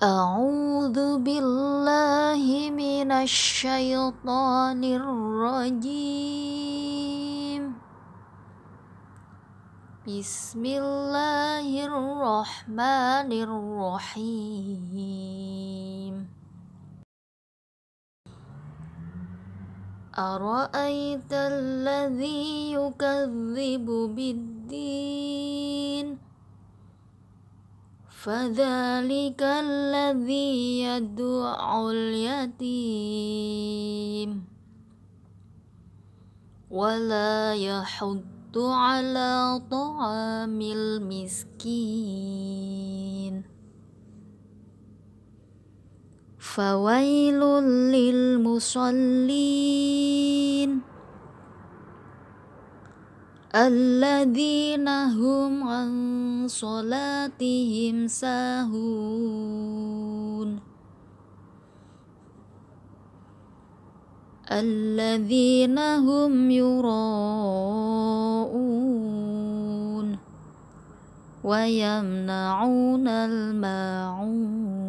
أعوذ بالله من الشيطان الرجيم بسم الله الرحمن الرحيم أرأيت الذي يكذب بالدين فذلك الذي يدعو اليتيم ولا يحض على طعام المسكين فويل للمصلين الذين هم عن صلاتهم ساهون الذين هم يراءون ويمنعون الماعون